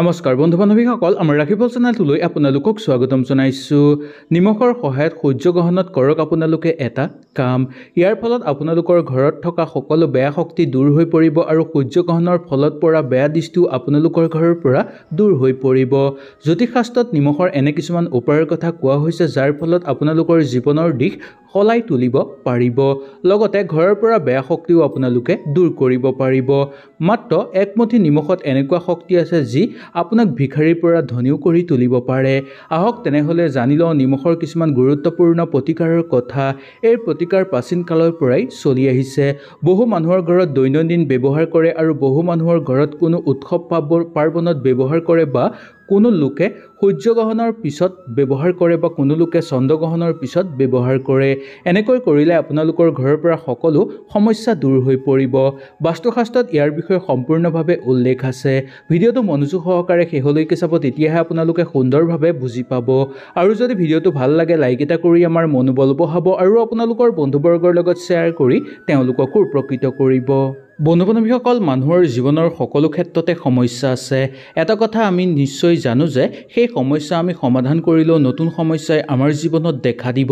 নমস্কাৰ বন্ধু বান্ধৱীসকল আমাৰ ৰাখিবল চেনেলটোলৈ আপোনালোকক স্বাগতম জনাইছোঁ নিমখৰ সহায়ত সূৰ্য গ্ৰহণত কৰক আপোনালোকে এটা কাম ইয়াৰ ফলত আপোনালোকৰ ঘৰত থকা সকলো বেয়া শক্তি দূৰ হৈ পৰিব আৰু সূৰ্য গ্ৰহণৰ ফলত পৰা বেয়া দৃষ্টিও আপোনালোকৰ ঘৰৰ পৰা দূৰ হৈ পৰিব জ্যোতিষশাস্ত্ৰত নিমখৰ এনে কিছুমান উপায়ৰ কথা কোৱা হৈছে যাৰ ফলত আপোনালোকৰ জীৱনৰ দিশ সলাই তুলিব পাৰিব লগতে ঘৰৰ পৰা বেয়া শক্তিও আপোনালোকে দূৰ কৰিব পাৰিব মাত্ৰ একমুঠি নিমখত এনেকুৱা শক্তি আছে যি আপোনাক ভিখাৰীৰ পৰা ধনীও কৰি তুলিব পাৰে আহক তেনেহ'লে জানি লওঁ নিমখৰ কিছুমান গুৰুত্বপূৰ্ণ প্ৰতিকাৰৰ কথা এই প্ৰতিকাৰ প্ৰাচীন কালৰ পৰাই চলি আহিছে বহু মানুহৰ ঘৰত দৈনন্দিন ব্যৱহাৰ কৰে আৰু বহু মানুহৰ ঘৰত কোনো উৎসৱ পাৰ্বণত ব্যৱহাৰ কৰে বা কোনো লোকে সূৰ্যগ্ৰহণৰ পিছত ব্যৱহাৰ কৰে বা কোনো লোকে চন্দ্ৰগ্ৰহণৰ পিছত ব্যৱহাৰ কৰে এনেকৈ কৰিলে আপোনালোকৰ ঘৰৰ পৰা সকলো সমস্যা দূৰ হৈ পৰিব বাস্তুশাস্ত্ৰত ইয়াৰ বিষয়ে সম্পূৰ্ণভাৱে উল্লেখ আছে ভিডিঅ'টো মনোযোগ সহকাৰে শেহলৈকে চাব তেতিয়াহে আপোনালোকে সুন্দৰভাৱে বুজি পাব আৰু যদি ভিডিঅ'টো ভাল লাগে লাইক এটা কৰি আমাৰ মনোবল বহাব আৰু আপোনালোকৰ বন্ধুবৰ্গৰ লগত শ্বেয়াৰ কৰি তেওঁলোককো উপকৃত কৰিব বন্ধু বান্ধৱীসকল মানুহৰ জীৱনৰ সকলো ক্ষেত্ৰতে সমস্যা আছে এটা কথা আমি নিশ্চয় জানো যে সেই সমস্যা আমি সমাধান কৰিলেও নতুন সমস্যাই আমাৰ জীৱনত দেখা দিব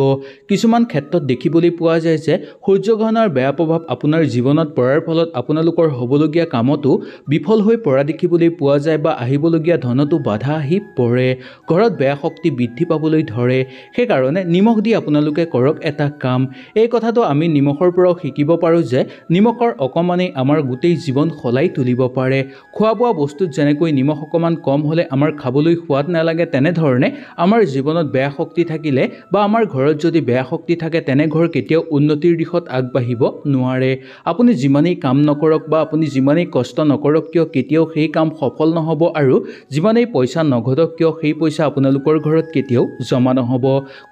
কিছুমান ক্ষেত্ৰত দেখিবলৈ পোৱা যায় যে সূৰ্যগ্ৰহণৰ বেয়া প্ৰভাৱ আপোনাৰ জীৱনত পৰাৰ ফলত আপোনালোকৰ হ'বলগীয়া কামতো বিফল হৈ পৰা দেখিবলৈ পোৱা যায় বা আহিবলগীয়া ধনতো বাধা আহি পৰে ঘৰত বেয়া শক্তি বৃদ্ধি পাবলৈ ধৰে সেইকাৰণে নিমখ দি আপোনালোকে কৰক এটা কাম এই কথাটো আমি নিমখৰ পৰাও শিকিব পাৰোঁ যে নিমখৰ অকণমানেই আমাৰ গোটেই জীৱন সলাই তুলিব পাৰে খোৱা বোৱা বস্তুত যেনেকৈ নিমখ অকণমান কম হ'লে আমাৰ খাবলৈ সোৱাদ নালাগে তেনেধৰণে আমাৰ জীৱনত বেয়া শক্তি থাকিলে বা আমাৰ ঘৰত যদি বেয়া শক্তি থাকে তেনে ঘৰ কেতিয়াও উন্নতিৰ দিশত আগবাঢ়িব নোৱাৰে আপুনি যিমানেই কাম নকৰক বা আপুনি যিমানেই কষ্ট নকৰক কিয় কেতিয়াও সেই কাম সফল নহ'ব আৰু যিমানেই পইচা নঘটক কিয় সেই পইচা আপোনালোকৰ ঘৰত কেতিয়াও জমা নহ'ব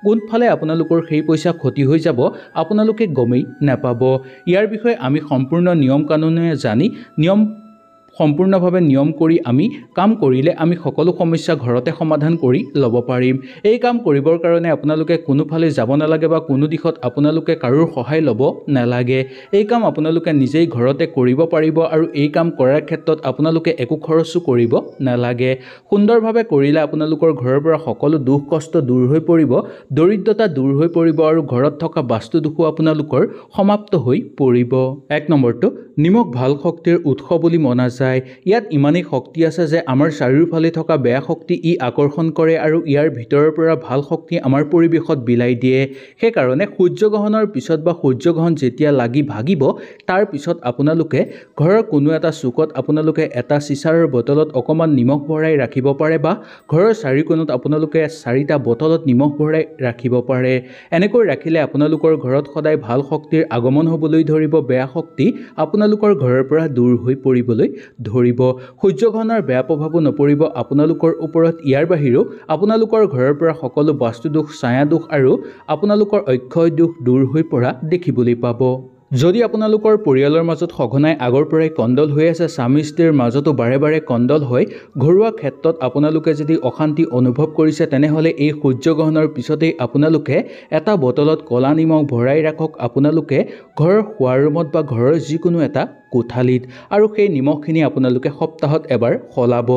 কোনফালে আপোনালোকৰ সেই পইচা ক্ষতি হৈ যাব আপোনালোকে গমেই নাপাব ইয়াৰ বিষয়ে আমি সম্পূৰ্ণ নিয়ম কানুনে জানি নিয়ম সম্পূৰ্ণভাৱে নিয়ম কৰি আমি কাম কৰিলে আমি সকলো সমস্যা ঘৰতে সমাধান কৰি ল'ব পাৰিম এই কাম কৰিবৰ কাৰণে আপোনালোকে কোনোফালে যাব নালাগে বা কোনো দিশত আপোনালোকে কাৰোৰ সহায় ল'ব নালাগে এই কাম আপোনালোকে নিজেই ঘৰতে কৰিব পাৰিব আৰু এই কাম কৰাৰ ক্ষেত্ৰত আপোনালোকে একো খৰচো কৰিব নালাগে সুন্দৰভাৱে কৰিলে আপোনালোকৰ ঘৰৰ পৰা সকলো দুখ কষ্ট দূৰ হৈ পৰিব দৰিদ্ৰতা দূৰ হৈ পৰিব আৰু ঘৰত থকা বাস্তু দুখো আপোনালোকৰ সমাপ্ত হৈ পৰিব এক নম্বৰটো নিমখ ভাল শক্তিৰ উৎস বুলি মনা যায় যায় ইয়াত ইমানেই শক্তি আছে যে আমাৰ চাৰিওফালে থকা বেয়া শক্তি ই আকৰ্ষণ কৰে আৰু ইয়াৰ ভিতৰৰ পৰা ভাল শক্তি আমাৰ পৰিৱেশত বিলাই দিয়ে সেইকাৰণে সূৰ্যগ্ৰহণৰ পিছত বা সূৰ্যগ্ৰহণ যেতিয়া লাগি ভাগিব তাৰ পিছত আপোনালোকে ঘৰৰ কোনো এটা চুকত আপোনালোকে এটা চিচাৰৰ বটলত অকণমান নিমখ ভৰাই ৰাখিব পাৰে বা ঘৰৰ চাৰিকোণত আপোনালোকে চাৰিটা বটলত নিমখ ভৰাই ৰাখিব পাৰে এনেকৈ ৰাখিলে আপোনালোকৰ ঘৰত সদায় ভাল শক্তিৰ আগমন হ'বলৈ ধৰিব বেয়া শক্তি আপোনালোকৰ ঘৰৰ পৰা দূৰ হৈ পৰিবলৈ ধৰিব সূৰ্যগ্ৰহণৰ বেয়া প্ৰভাৱো নপৰিব আপোনালোকৰ ওপৰত ইয়াৰ বাহিৰেও আপোনালোকৰ ঘৰৰ পৰা সকলো বাস্তুদোষ ছায়াদোষ আৰু আপোনালোকৰ অক্ষয় দোষ দূৰ হৈ পৰা দেখিবলৈ পাব যদি আপোনালোকৰ পৰিয়ালৰ মাজত সঘনাই আগৰ পৰাই কণ্ডল হৈ আছে স্বামী স্ত্ৰীৰ মাজতো বাৰে বাৰে কণ্ডল হয় ঘৰুৱা ক্ষেত্ৰত আপোনালোকে যদি অশান্তি অনুভৱ কৰিছে তেনেহ'লে এই সূৰ্যগ্ৰহণৰ পিছতেই আপোনালোকে এটা বটলত ক'লা নিমখ ভৰাই ৰাখক আপোনালোকে ঘৰৰ শোৱাৰ ৰুমত বা ঘৰৰ যিকোনো এটা কোঠালিত আৰু সেই নিমখখিনি আপোনালোকে সপ্তাহত এবাৰ সলাব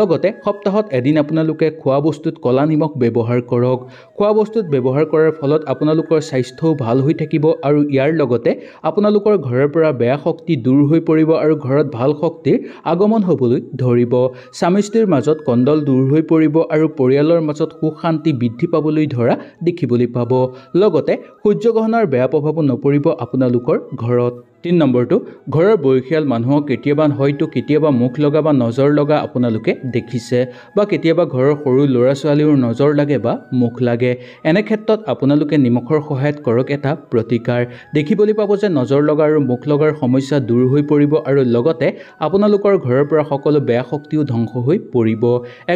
লগতে সপ্তাহত এদিন আপোনালোকে খোৱা বস্তুত ক'লা নিমখ ব্যৱহাৰ কৰক খোৱা বস্তুত ব্যৱহাৰ কৰাৰ ফলত আপোনালোকৰ স্বাস্থ্যও ভাল হৈ থাকিব আৰু ইয়াৰ লগতে আপোনালোকৰ ঘৰৰ পৰা বেয়া শক্তি দূৰ হৈ পৰিব আৰু ঘৰত ভাল শক্তিৰ আগমন হ'বলৈ ধৰিব স্বামী স্ত্ৰীৰ মাজত কণ্ডল দূৰ হৈ পৰিব আৰু পৰিয়ালৰ মাজত সুখ শান্তি বৃদ্ধি পাবলৈ ধৰা দেখিবলৈ পাব লগতে সূৰ্যগ্ৰহণৰ বেয়া প্ৰভাৱো নপৰিব আপোনালোকৰ ঘৰত তিনি নম্বৰটো ঘৰৰ বয়সীয়াল মানুহক কেতিয়াবা হয়তো কেতিয়াবা মুখ লগা বা নজৰ লগা আপোনালোকে দেখিছে বা কেতিয়াবা ঘৰৰ সৰু ল'ৰা ছোৱালীৰ নজৰ লাগে বা মুখ লাগে এনে ক্ষেত্ৰত আপোনালোকে নিমখৰ সহায়ত কৰক এটা প্ৰতিকাৰ দেখিবলৈ পাব যে নজৰ লগা আৰু মুখ লগাৰ সমস্যা দূৰ হৈ পৰিব আৰু লগতে আপোনালোকৰ ঘৰৰ পৰা সকলো বেয়া শক্তিও ধ্বংস হৈ পৰিব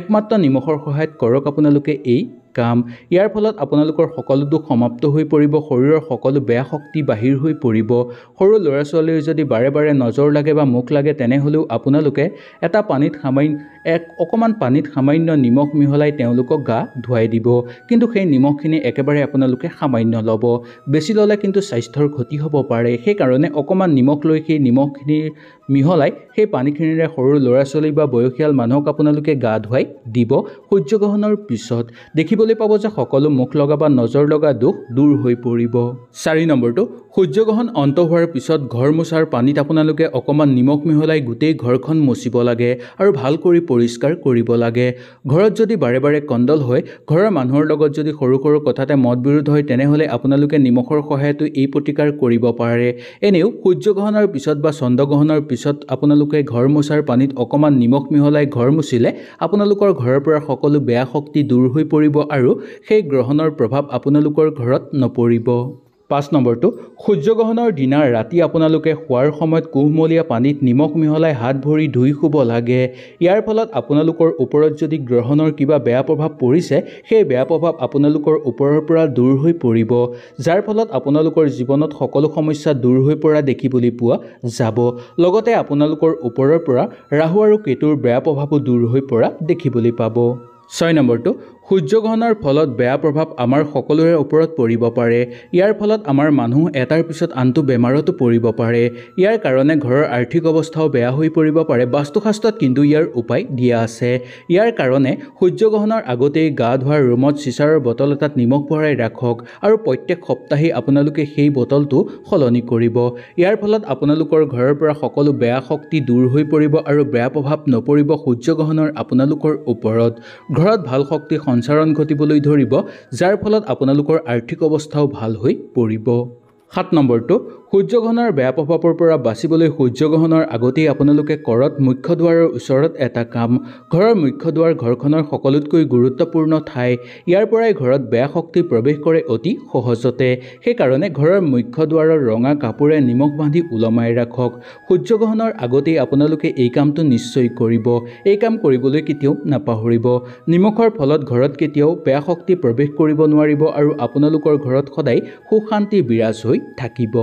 একমাত্ৰ নিমখৰ সহায়ত কৰক আপোনালোকে এই কাম ইয়াৰ ফলত আপোনালোকৰ সকলো দুখ সমাপ্ত হৈ পৰিব শৰীৰৰ সকলো বেয়া শক্তি বাহিৰ হৈ পৰিব সৰু ল'ৰা ছোৱালীৰ যদি বাৰে বাৰে নজৰ লাগে বা মুখ লাগে তেনেহ'লেও আপোনালোকে এটা পানীত সামান্য এক অকণমান পানীত সামান্য নিমখ মিহলাই তেওঁলোকক গা ধুৱাই দিব কিন্তু সেই নিমখখিনি একেবাৰে আপোনালোকে সামান্য ল'ব বেছি ল'লে কিন্তু স্বাস্থ্যৰ ক্ষতি হ'ব পাৰে সেইকাৰণে অকণমান নিমখ লৈ সেই নিমখখিনি মিহলাই সেই পানীখিনিৰে সৰু ল'ৰা ছোৱালী বা বয়সীয়াল মানুহক আপোনালোকে গা ধুৱাই দিব সূৰ্যগ্ৰহণৰ পিছত দেখিব দেখিবলৈ পাব যে সকলো মুখ লগা বা নজৰ লগা দুখ দূৰ হৈ পৰিব চাৰি নম্বৰটো সূৰ্যগ্ৰহণ অন্ত হোৱাৰ পিছত ঘৰ মোচাৰ পানীত আপোনালোকে অকণমান নিমখ মিহলাই গোটেই ঘৰখন মচিব লাগে আৰু ভাল কৰি পৰিষ্কাৰ কৰিব লাগে ঘৰত যদি বাৰে বাৰে কণ্ডল হয় ঘৰৰ মানুহৰ লগত যদি সৰু সৰু কথাতে মত বিৰোধ হয় তেনেহ'লে আপোনালোকে নিমখৰ সহায়তো এই প্ৰতিকাৰ কৰিব পাৰে এনেও সূৰ্যগ্ৰহণৰ পিছত বা চন্দ্ৰগ্ৰহণৰ পিছত আপোনালোকে ঘৰ মোচাৰ পানীত অকণমান নিমখ মিহলাই ঘৰ মুচিলে আপোনালোকৰ ঘৰৰ পৰা সকলো বেয়া শক্তি দূৰ হৈ পৰিব আৰু সেই গ্ৰহণৰ প্ৰভাৱ আপোনালোকৰ ঘৰত নপৰিব পাঁচ নম্বৰটো সূৰ্যগ্ৰহণৰ দিনা ৰাতি আপোনালোকে শোৱাৰ সময়ত কুহমলীয়া পানীত নিমখ মিহলাই হাত ভৰি ধুই শুব লাগে ইয়াৰ ফলত আপোনালোকৰ ওপৰত যদি গ্ৰহণৰ কিবা বেয়া প্ৰভাৱ পৰিছে সেই বেয়া প্ৰভাৱ আপোনালোকৰ ওপৰৰ পৰা দূৰ হৈ পৰিব যাৰ ফলত আপোনালোকৰ জীৱনত সকলো সমস্যা দূৰ হৈ পৰা দেখিবলৈ পোৱা যাব লগতে আপোনালোকৰ ওপৰৰ পৰা ৰাহু আৰু কেতুৰ বেয়া প্ৰভাৱো দূৰ হৈ পৰা দেখিবলৈ পাব ছয় নম্বৰটো সূৰ্যগ্ৰহণৰ ফলত বেয়া প্ৰভাৱ আমাৰ সকলোৰে ওপৰত পৰিব পাৰে ইয়াৰ ফলত আমাৰ মানুহ এটাৰ পিছত আনটো বেমাৰতো পৰিব পাৰে ইয়াৰ কাৰণে ঘৰৰ আৰ্থিক অৱস্থাও বেয়া হৈ পৰিব পাৰে বাস্তুশাস্ত্ৰত কিন্তু ইয়াৰ উপায় দিয়া আছে ইয়াৰ কাৰণে সূৰ্যগ্ৰহণৰ আগতেই গা ধোৱাৰ ৰুমত চিচাৰৰ বটল এটাত নিমখ ভৰাই ৰাখক আৰু প্ৰত্যেক সপ্তাহেই আপোনালোকে সেই বটলটো সলনি কৰিব ইয়াৰ ফলত আপোনালোকৰ ঘৰৰ পৰা সকলো বেয়া শক্তি দূৰ হৈ পৰিব আৰু বেয়া প্ৰভাৱ নপৰিব সূৰ্যগ্ৰহণৰ আপোনালোকৰ ওপৰত ঘৰত ভাল শক্তি সঞ্চাৰণ ঘটিবলৈ ধৰিব যাৰ ফলত আপোনালোকৰ আৰ্থিক অৱস্থাও ভাল হৈ পৰিব সাত নম্বৰটো সূৰ্যগ্ৰহণৰ বেয়া প্ৰভাৱৰ পৰা বাচিবলৈ সূৰ্যগ্ৰহণৰ আগতেই আপোনালোকে ঘৰত মুখ্য দুৱাৰৰ ওচৰত এটা কাম ঘৰৰ মুখ্য দুৱাৰ ঘৰখনৰ সকলোতকৈ গুৰুত্বপূৰ্ণ ঠাই ইয়াৰ পৰাই ঘৰত বেয়া শক্তি প্ৰৱেশ কৰে অতি সহজতে সেইকাৰণে ঘৰৰ মুখ্য দুৱাৰৰ ৰঙা কাপোৰে নিমখ বান্ধি ওলমাই ৰাখক সূৰ্যগ্ৰহণৰ আগতেই আপোনালোকে এই কামটো নিশ্চয় কৰিব এই কাম কৰিবলৈ কেতিয়াও নাপাহৰিব নিমখৰ ফলত ঘৰত কেতিয়াও বেয়া শক্তি প্ৰৱেশ কৰিব নোৱাৰিব আৰু আপোনালোকৰ ঘৰত সদায় সুশান্তি বিৰাজ হৈ থাকিব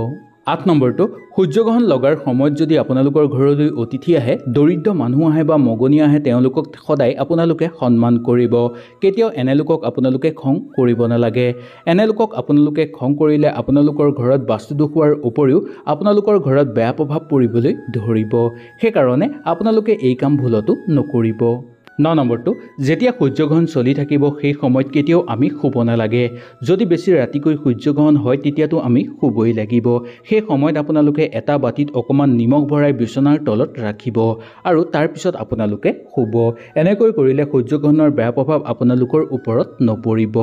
আঠ নম্বৰটো সূৰ্যগ্ৰহণ লগাৰ সময়ত যদি আপোনালোকৰ ঘৰলৈ অতিথি আহে দৰিদ্ৰ মানুহ আহে বা মগনি আহে তেওঁলোকক সদায় আপোনালোকে সন্মান কৰিব কেতিয়াও এনেলোকক আপোনালোকে খং কৰিব নালাগে এনেলোকক আপোনালোকে খং কৰিলে আপোনালোকৰ ঘৰত বাস্তুদোষ হোৱাৰ উপৰিও আপোনালোকৰ ঘৰত বেয়া প্ৰভাৱ পৰিবলৈ ধৰিব সেইকাৰণে আপোনালোকে এই কাম ভুলতো নকৰিব ন নম্বৰটো যেতিয়া সূৰ্যগ্ৰহণ চলি থাকিব সেই সময়ত কেতিয়াও আমি শুব নালাগে যদি বেছি ৰাতিকৈ সূৰ্যগ্ৰহণ হয় তেতিয়াতো আমি শুবই লাগিব সেই সময়ত আপোনালোকে এটা বাতিত অকণমান নিমখ ভৰাই বিচনাৰ তলত ৰাখিব আৰু তাৰপিছত আপোনালোকে শুব এনেকৈ কৰিলে সূৰ্যগ্ৰহণৰ বেয়া প্ৰভাৱ আপোনালোকৰ ওপৰত নপৰিব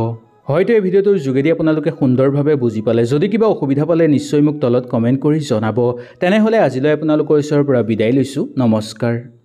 হয়তো এই ভিডিঅ'টোৰ যোগেদি আপোনালোকে সুন্দৰভাৱে বুজি পালে যদি কিবা অসুবিধা পালে নিশ্চয় মোক তলত কমেণ্ট কৰি জনাব তেনেহ'লে আজিলৈ আপোনালোকৰ ওচৰৰ পৰা বিদায় লৈছোঁ নমস্কাৰ